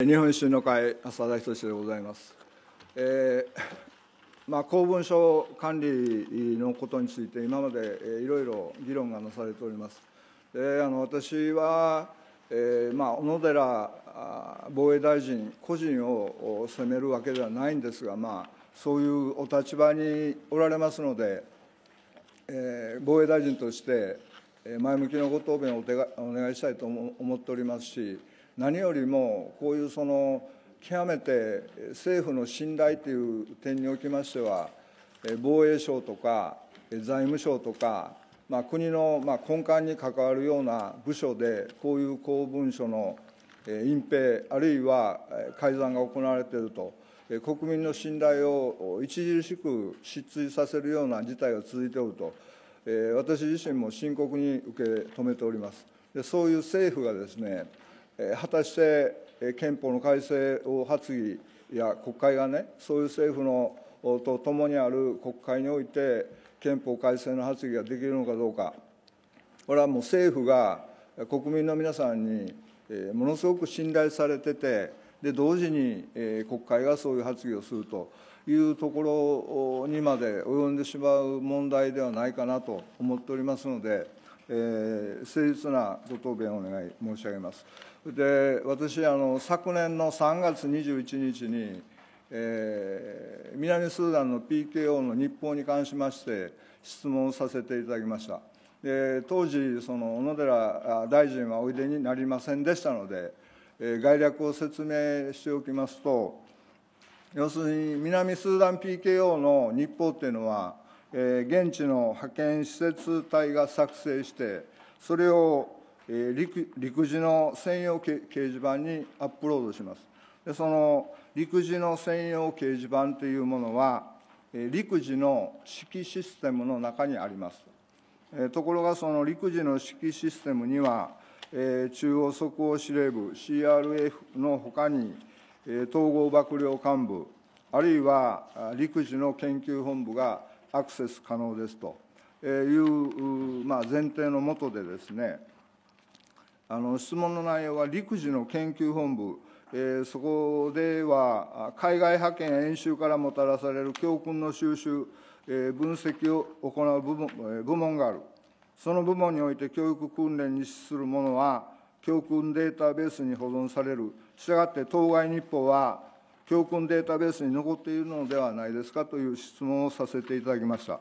日本維新の会浅田仁でございます、えーまあ、公文書管理のことについて今までいろいろ議論がなされておりますであの私は、えーまあ、小野寺防衛大臣個人を責めるわけではないんですが、まあ、そういうお立場におられますので、えー、防衛大臣として前向きのご答弁をお願いしたいと思っておりますし何よりもこういうその極めて政府の信頼という点におきましては、防衛省とか財務省とか、まあ、国のまあ根幹に関わるような部署で、こういう公文書の隠蔽、あるいは改ざんが行われていると、国民の信頼を著しく失墜させるような事態が続いておると、私自身も深刻に受け止めております。でそういう政府がですね果たして憲法の改正を発議や国会がね、そういう政府のとともにある国会において、憲法改正の発議ができるのかどうか、これはもう政府が国民の皆さんにものすごく信頼されてて、で同時に国会がそういう発議をするというところにまで及んでしまう問題ではないかなと思っておりますので、えー、誠実なご答弁をお願い申し上げます。で私あの昨年の3月21日に、えー、南スーダンの PKO の日報に関しまして質問させていただきましたで当時その小野寺大臣はおいでになりませんでしたので、えー、概略を説明しておきますと要するに南スーダン PKO の日報っていうのは、えー、現地の派遣施設隊が作成してそれをえ陸陸自の専用掲示板にアップロードします。でその陸自の専用掲示板というものは、え陸自の指揮システムの中にあります。えところがその陸自の指揮システムには、え中央即応司令部 CRF のほかに、え統合幕僚幹部あるいは陸自の研究本部がアクセス可能ですという、まあ、前提のもとでですねあの質問の内容は陸自の研究本部、えー、そこでは海外派遣や演習からもたらされる教訓の収集、えー、分析を行う部門,、えー、部門がある。その部門において教育訓練に資するものは、教訓データベースに保存される。したがって当該日報は、教訓データベースに残っているのではないですかという質問をさせていただきました。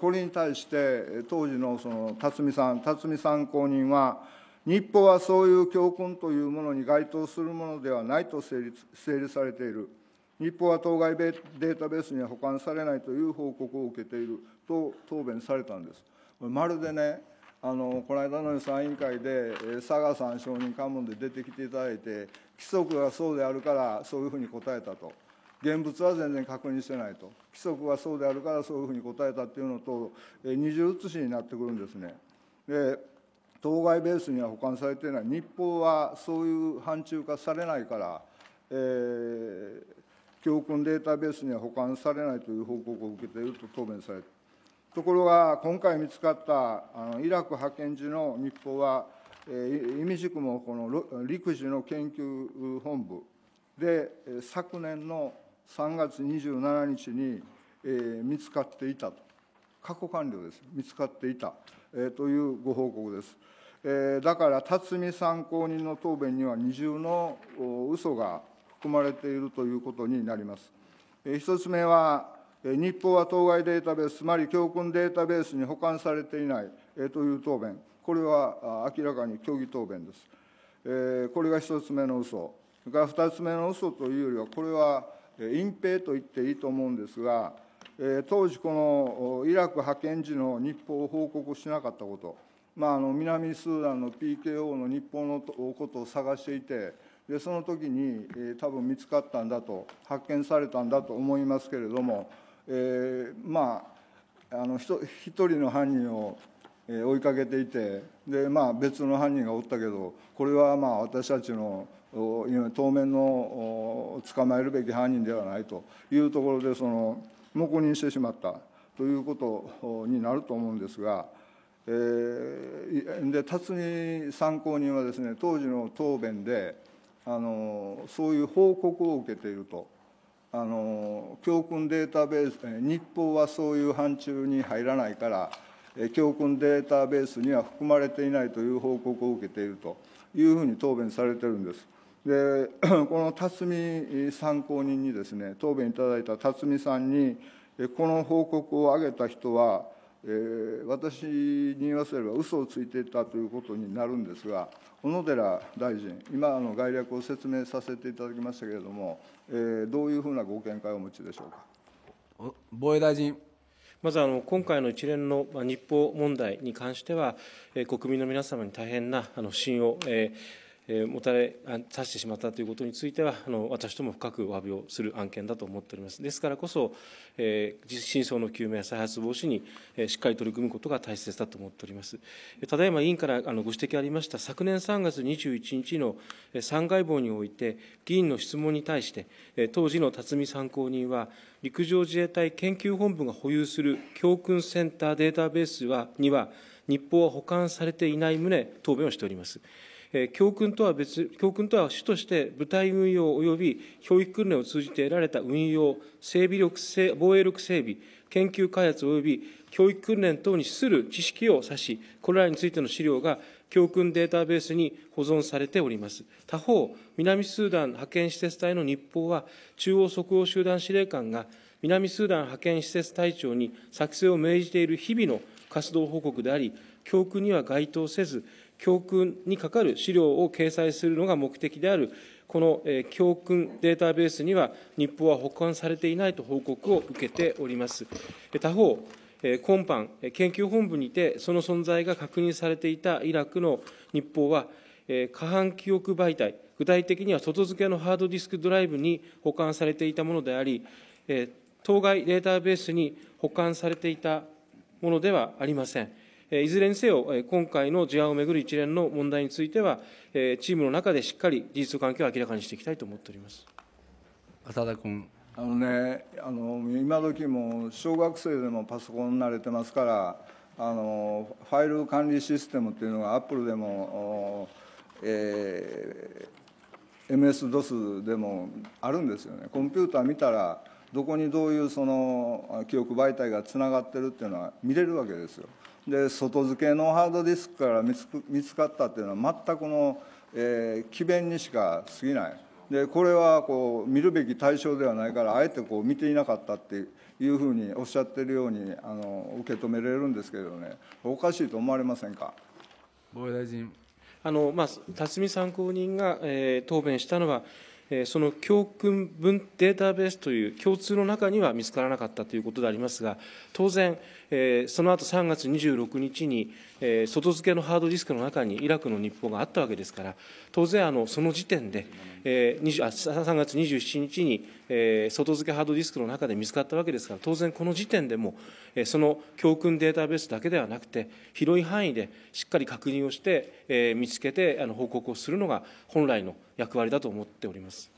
これに対して、当時のその辰巳さん、辰巳参考人は、日報はそういう教訓というものに該当するものではないと成立整理されている、日報は当該データベースには保管されないという報告を受けていると答弁されたんです。まるでねあのこの間の予算委員会で佐賀さん証人喚問で出てきていただいて規則がそうであるからそういうふうに答えたと現物は全然確認してないと規則がそうであるからそういうふうに答えたっていうのと二重写しになってくるんですね。で当該ベースには保管されていない、日報はそういう範疇化されないから、えー、教訓データベースには保管されないという報告を受けていると答弁されところが、今回見つかったあのイラク派遣時の日報は、えー、意味しくもこの陸自の研究本部で、昨年の3月27日に、えー、見つかっていたと、過去完了です、見つかっていた、えというご報告です。えー、だから辰巳参考人の答弁には二重の嘘が含まれているということになります。えー、1つ目は、え日報は当該データベース、つまり教訓データベースに保管されていない、えー、という答弁、これは明らかに虚偽答弁です。えー、これが1つ目の嘘それから2つ目の嘘というよりは、これは隠蔽と言っていいと思うんですが、えー、当時、このイラク派遣時の日報を報告しなかったこと。まあ、あの南スーダンの PKO の日本のことを探していて、でその時に、えー、多分見つかったんだと、発見されたんだと思いますけれども、えー、まあ、あの一人の犯人を、えー、追いかけていて、でまあ、別の犯人がおったけど、これはまあ私たちの当面の捕まえるべき犯人ではないというところで、その黙認してしまったということになると思うんですが。えー、で辰巳参考人はですね当時の答弁であのそういう報告を受けているとあの教訓データベース日報はそういう範疇に入らないから教訓データベースには含まれていないという報告を受けているというふうに答弁されてるんです。で この辰巳参考人にですね答弁いただいた辰巳さんにこの報告を挙げた人はえー、私に言わせれば嘘をついていたということになるんですが、小野寺大臣、今あの概略を説明させていただきましたけれども、えー、どういうふうなご見解をお持ちでしょうか防衛大臣。まずあの今回の一連の日報問題に関しては、国民の皆様に大変なあの信用、えーもたれさしてしまったということについてはあの私ども深くお詫びをする案件だと思っておりますですからこそ、えー、真相の究明再発防止に、えー、しっかり取り組むことが大切だと思っておりますただいま委員からあのご指摘ありました昨年3月21日の参外防において議員の質問に対して当時の辰巳参考人は陸上自衛隊研究本部が保有する教訓センターデータベースはには日報は保管されていない旨答弁をしております教訓とは別、教訓とは主として部隊運用及び教育訓練を通じて得られた運用、整備力、防衛力整備、研究開発及び教育訓練等に資する知識を指し、これらについての資料が教訓データベースに保存されております。他方、南スーダン派遣施設隊の日報は、中央即応集団司令官が南スーダン派遣施設隊長に作成を命じている日々の活動報告であり、教訓には該当せず、教訓にかかる資料を掲載するのが目的である、この教訓データベースには、日報は保管されていないと報告を受けております。他方、今般、研究本部にて、その存在が確認されていたイラクの日報は、過半記憶媒体、具体的には外付けのハードディスクドライブに保管されていたものであり、当該データベースに保管されていたものではありません。いずれにせよ、今回の事案をめぐる一連の問題については、チームの中でしっかり事実関係を明らかにしていきたいと思っております浅田君。あのね、あの今時も小学生でもパソコン慣れてますから、あのファイル管理システムっていうのが、アップルでも、えー、MS-DOS でもあるんですよね、コンピューター見たら、どこにどういうその記憶媒体がつながってるっていうのは見れるわけですよ。で外付けのハードディスクから見つ見つかったっていうのは全くの、えー、詭弁にしか過ぎないでこれはこう見るべき対象ではないからあえてこう見ていなかったっていうふうにおっしゃってるようにあの受け止められるんですけどねおかしいと思われませんか防衛大臣あの、まあ、辰巳参考人が、えー、答弁したのはその教訓分データベースという共通の中には見つからなかったということでありますが、当然、その後3月26日に、外付けのハードディスクの中にイラクの日報があったわけですから、当然、その時点で、3月27日にえー、外付けハードディスクの中で見つかったわけですから当然この時点でも、えー、その教訓データベースだけではなくて広い範囲でしっかり確認をして、えー、見つけてあの報告をするのが本来の役割だと思っております。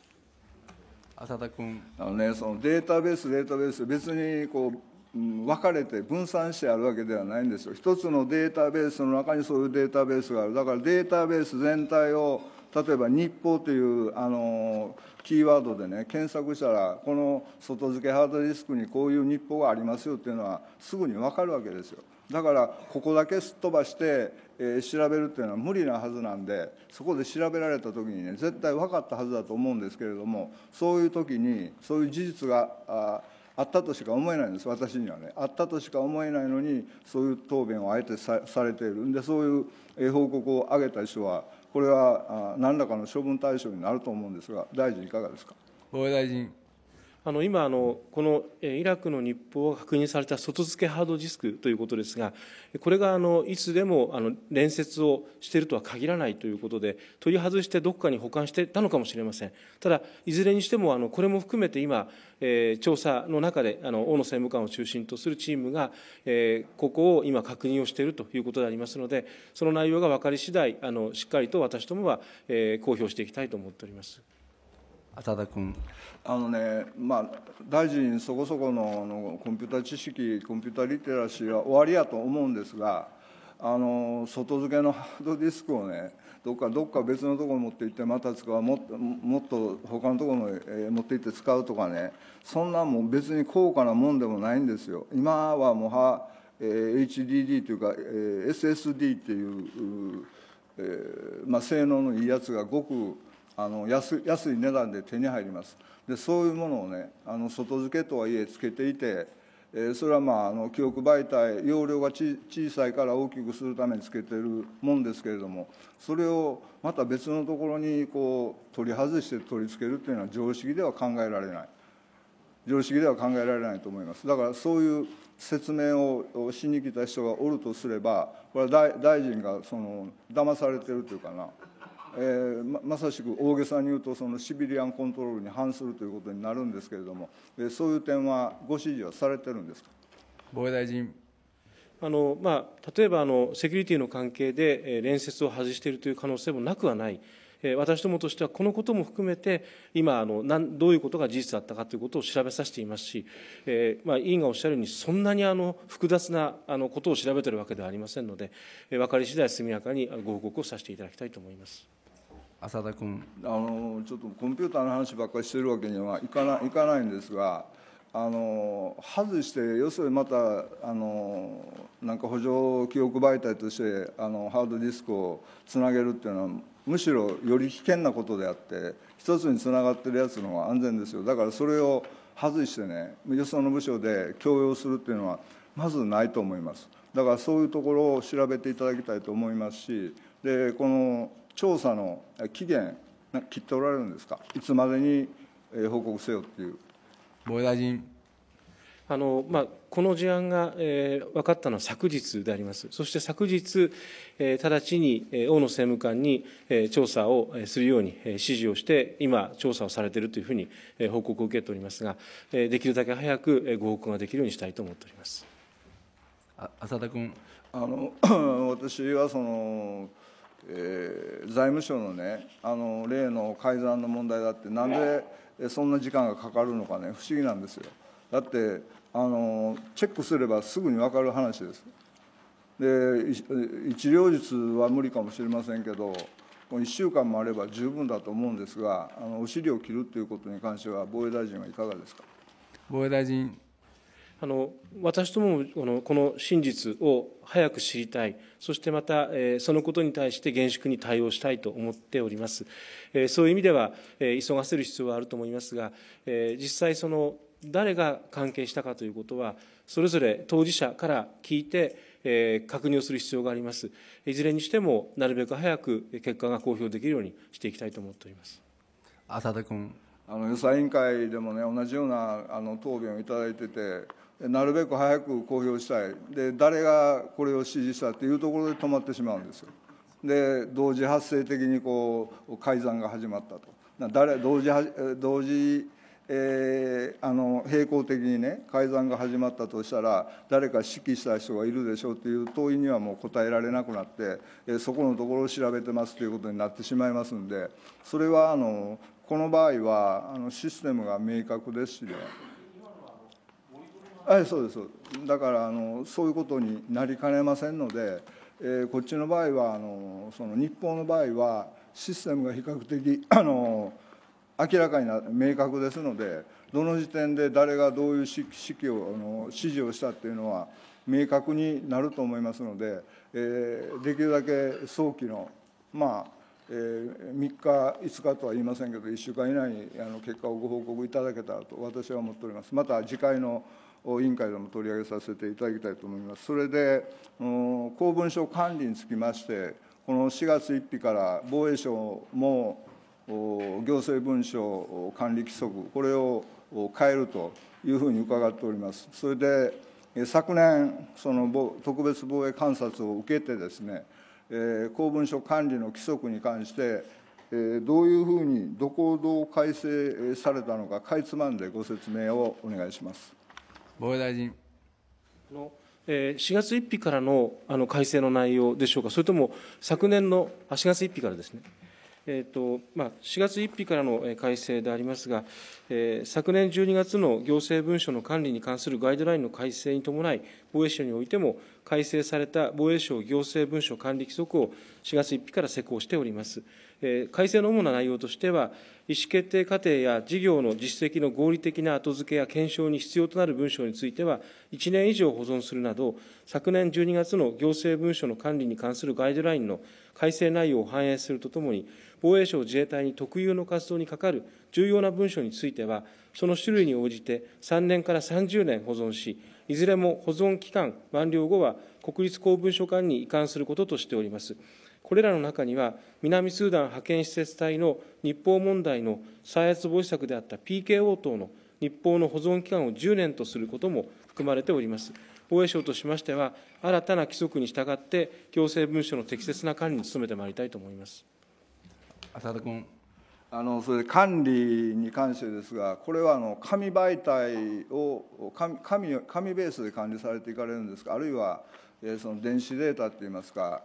浅田君あの、ね、そのデータベース、データベース、別にこう分かれて分散してあるわけではないんですよ一つのデータベースの中にそういうデータベースがあるだからデータベース全体を例えば日報というあのキーワードでね検索したらこの外付けハードディスクにこういう日報がありますよっていうのはすぐに分かるわけですよだからここだけすっ飛ばして、えー、調べるっていうのは無理なはずなんでそこで調べられた時にね絶対分かったはずだと思うんですけれどもそういう時にそういう事実がああったとしか思えないんです私にはねあったとしか思えないのにそういう答弁をあえてされているんでそういう報告を上げた人はこれは何らかの処分対象になると思うんですが、大臣、いかがですか。防衛大臣あの今あの、このイラクの日報が確認された外付けハードディスクということですが、これがあのいつでもあの連接をしているとは限らないということで、取り外してどこかに保管していたのかもしれません。ただ、いずれにしてもあのこれも含めて今、えー、調査の中であの大野政務官を中心とするチームが、えー、ここを今、確認をしているということでありますので、その内容が分かり次第あのしっかりと私どもは、えー、公表していきたいと思っております。浅田君あのね、まあ、大臣、そこそこののコンピューター知識、コンピューターリテラシーは終わりやと思うんですが、あの外付けのハードディスクをね、どっかどっか別のところに持って行って、また使う、ももっと他のところに、え持って行って使うとかね、そんなもん別に高価なもんでもないんですよ。今はもうは、えー、HDD というか、えー、SSD っていう、えーまあ、性能のいいやつがごくあの安安い値段で手に入りますでそういうものをねあの外付けとはいえつけていて、えー、それはまああの記憶媒体容量がち小さいから大きくするためにつけてるもんですけれどもそれをまた別のところにこう取り外して取り付けるというのは常識では考えられない常識では考えられないと思いますだからそういう説明をしに来た人がおるとすればこれは大臣がその騙されてるというかなえーま、さしく大げさに言うとそのシビリアンコントロールに反するということになるんですけれども、えー、そういう点はご指示はされてるんですか防衛大臣あのまあ、例えばあのセキュリティの関係で、えー、連接を外しているという可能性もなくはない、えー、私どもとしてはこのことも含めて今あのなんどういうことが事実だったかということを調べさせていますし、えーまあ、委員がおっしゃるようにそんなにあの複雑なあのことを調べているわけではありませんので、えー、分かり次第速やかにご報告をさせていただきたいと思います。浅田君あのちょっとコンピューターの話ばっかりしてるわけにはいかないいかないんですがあの外して要するにまたあのなんか補助記憶媒体としてあのハードディスクをつなげるっていうのはむしろより危険なことであって一つにつながってるやつの方が安全ですよだからそれを外してねよその部署で強要するっていうのはまずないと思いますだからそういうところを調べていただきたいと思いますしでこの調査の期限、切っておられるんですか、いつまでに報告せよっていう。防衛大臣あのまあ、この事案が、えー、分かったのは昨日であります、そして昨日、えー、直ちに、えー、大野政務官に、えー、調査をするように、えー、指示をして、今、調査をされているというふうに、えー、報告を受けておりますが、えー、できるだけ早く、えー、ご報告ができるようにしたいと思っておりますあ浅田君あの 私はそのえー、財務省のねあの例の改ざんの問題だってなんでそんな時間がかかるのかね不思議なんですよだってあのチェックすればすぐに分かる話ですで一両日は無理かもしれませんけど1週間もあれば十分だと思うんですがあのお尻を切るということに関しては防衛大臣はいかがですか防衛大臣あの私どもこのこの真実を早く知りたい、そしてまた、えー、そのことに対して厳粛に対応したいと思っております。えー、そういう意味では、えー、急がせる必要はあると思いますが、え実際、その誰が関係したかということは、それぞれ当事者から聞いて、え確認をする必要があります。いずれにしても、なるべく早く結果が公表できるようにしていきたいと思っております。浅田君あの予算委員会でもね同じようなあの答弁を頂いててなるべく早く公表したいで誰がこれを指示したっていうところで止まってしまうんですよで同時発生的にこう改ざんが始まったと誰同時同時、えー、あの並行的にね改ざんが始まったとしたら誰か指揮した人がいるでしょうという問いにはもう答えられなくなって、えそこのところを調べてますということになってしまいますんでそれはあのこの場合はあのシステムが明確ですしねい、そうですだからあのそういうことになりかねませんので、えー、こっちの場合はあのその日報の場合はシステムが比較的あの明らかにな明確ですのでどの時点で誰がどういう指揮をあの指示をしたっていうのは明確になると思いますので、えー、できるだけ早期のまあえー、3日、5日とは言いませんけど、1週間以内にあの結果をご報告いただけたらと私は思っております。また次回の委員会でも取り上げさせていただきたいと思います。それで公文書管理につきましてこの4月1日から防衛省も行政文書管理規則、これを変えるというふうに伺っております。それで昨年、その特別防衛観察を受けてですね、公文書管理の規則に関して、どういうふうに、どこをどう改正されたのか、かいつまんでご説明をお願いします。防衛大臣。の4月1日からのあの改正の内容でしょうか、それとも昨年のあ4月1日からですね、えーとまあ、4月1日からの改正でありますが、えー、昨年12月の行政文書の管理に関するガイドラインの改正に伴い、防衛省においても改正された防衛省行政文書管理規則を4月1日から施行しております。改正の主な内容としては、意思決定過程や事業の実績の合理的な後付けや検証に必要となる文書については、1年以上保存するなど、昨年12月の行政文書の管理に関するガイドラインの改正内容を反映するとともに、防衛省自衛隊に特有の活動に係る重要な文書については、その種類に応じて3年から30年保存し、いずれも保存期間満了後は国立公文書館に移管することとしております。これらの中には南スーダン派遣施設隊の日報問題の再発防止策であった PKO 等の日報の保存期間を10年とすることも含まれております。防衛省としましては、新たな規則に従って、行政文書の適切な管理に努めてまいりたいと思います浅田君あの。それで管理に関してですが、これはあの紙媒体を紙紙、紙ベースで管理されていかれるんですか、あるいは、えその電子データといいますか、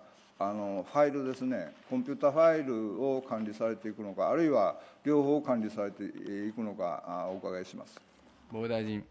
あのファイルですねコンピュータファイルを管理されていくのかあるいは両方管理されていくのかお伺いします防衛大臣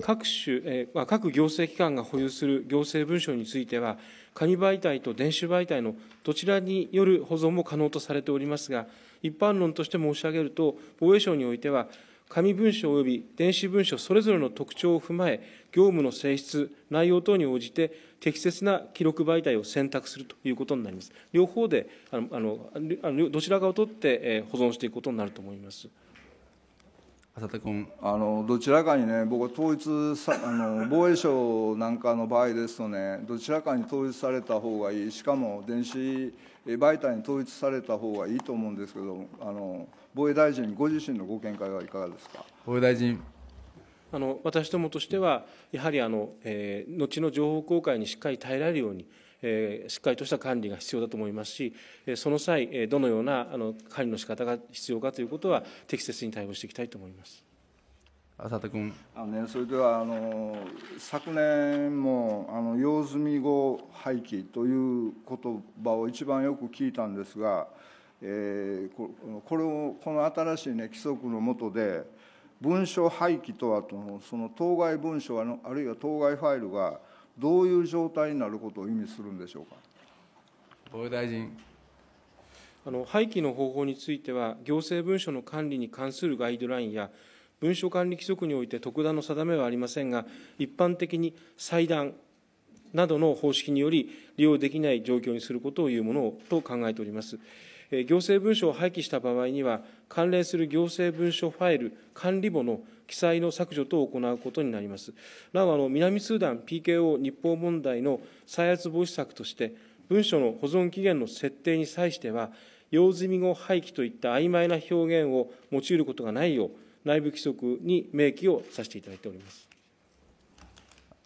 各種、各行政機関が保有する行政文書については、紙媒体と電子媒体のどちらによる保存も可能とされておりますが、一般論として申し上げると、防衛省においては、紙文書及び電子文書それぞれの特徴を踏まえ、業務の性質、内容等に応じて、適切な記録媒体を選択するということになります。両方で、あのあのどちらかを取って保存していくことになると思います。浅田君あのどちらかにね、僕は統一さ あの、防衛省なんかの場合ですとね、どちらかに統一された方がいい、しかも電子媒体に統一された方がいいと思うんですけど、あの防衛大臣、ご自身のご見解はいかがですか防衛大臣、あの私どもとしては、やはりあの、えー、後の情報公開にしっかり耐えられるように、えー、しっかりとした管理が必要だと思いますし、その際、どのようなあの管理の仕方が必要かということは、適切に対応していきたいと思います。浅田君あの、ね、それではあの昨年もあの用済み後廃棄という言葉を一番よく聞いたんですが、えー、これをこの新しい、ね、規則の下で、文書廃棄とはその当該文書あるいは当該ファイルがどういう状態になることを意味するんでしょうか防衛大臣あの廃棄の方法については行政文書の管理に関するガイドラインや文書管理規則において特段の定めはありませんが一般的に裁断などの方式により利用できない状況にすることをいうものと考えております。行政文書を廃棄した場合には、関連する行政文書ファイル管理簿の記載の削除等を行うことになります。なお、南スーダン PKO 日報問題の再発防止策として、文書の保存期限の設定に際しては、用済み後廃棄といった曖昧な表現を用いることがないよう、内部規則に明記をさせていただいております。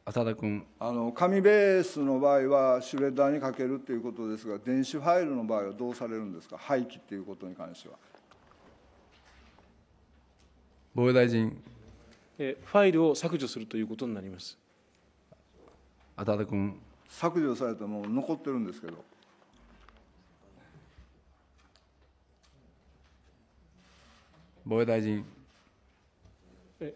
浅田君あの紙ベースの場合はシュレッダーにかけるということですが電子ファイルの場合はどうされるんですか廃棄ということに関しては防衛大臣えファイルを削除するということになります浅田君削除されたもの残ってるんですけど防衛大臣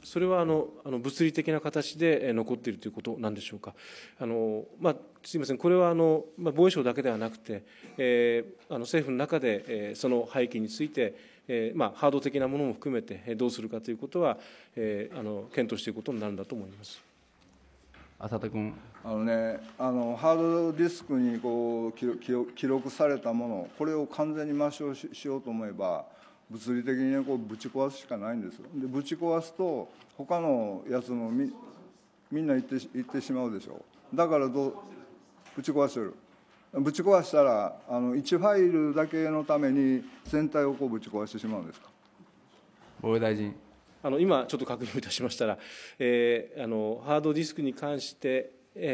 それはあのあの物理的な形で残っているということなんでしょうか。あのまあ、すみません、これはあの、まあ、防衛省だけではなくて、えー、あの政府の中で、えー、その背景について、えーまあ、ハード的なものも含めて、どうするかということは、えー、あの検討していくことになるんだと思います。浅田君あのねあのハードディスクにこう記録記録されたものこれを完全に抹消ししようと思えば物理的にねこうぶち壊すしかないんですよでぶち壊すと他のやつもみみんな行って行ってしまうでしょう、だからどぶち壊してるぶち壊したらあの1ファイルだけのために全体をこうぶち壊してしまうんですか防衛大臣あの今ちょっと確認いたしましたら、えー、あのハードディスクに関して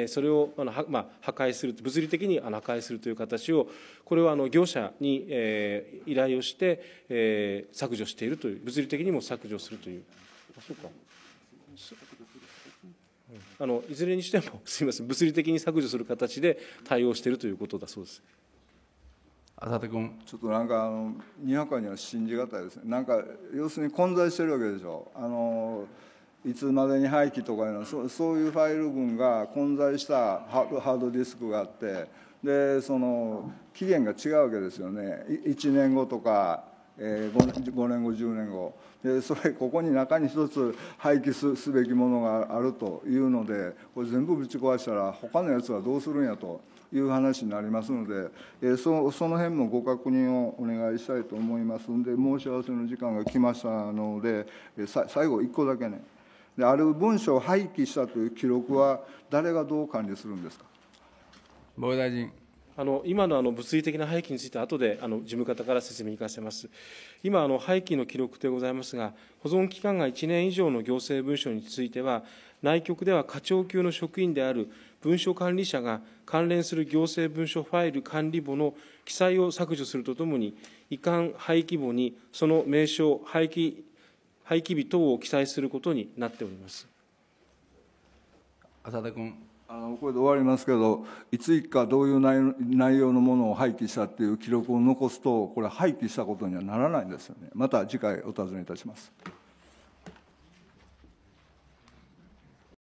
それをあの、まあ、破壊する物理的にあ破壊するという形をこれはあの業者に、えー、依頼をして、えー、削除しているという物理的にも削除するというあそうかあのいずれにしてもすみません物理的に削除する形で対応しているということだそうです。浅田君ちょっとなんかあのにわかには信じがたいですねなんか要するに混在してるわけでしょあのいつまでに廃棄とかいうのそそういうファイル群が混在したハードディスクがあってでその期限が違うわけですよね1年後とか、えー、5, 年後10年後でそれここに中に一つ廃棄すすべきものがあるというのでこれ全部ぶち壊したら他のやつはどうするんやという話になりますので、えー、そその辺もご確認をお願いしたいと思いますんで申し合わせの時間が来ましたので、えー、さ最後1個だけね。である文書を廃棄したという記録は、誰がどう管理するんですか防衛大臣。あの今のあの物理的な廃棄について後であの事務方から説明いかせます。今あの廃棄の記録でございますが、保存期間が1年以上の行政文書については、内局では課長級の職員である文書管理者が関連する行政文書ファイル管理簿の記載を削除するとともに、移管廃棄簿にその名称、廃棄廃棄日等を記載することになっております浅田君あのこれで終わりますけどいついかどういう内容のものを廃棄したっていう記録を残すとこれ廃棄したことにはならないんですよねまた次回お尋ねいたします。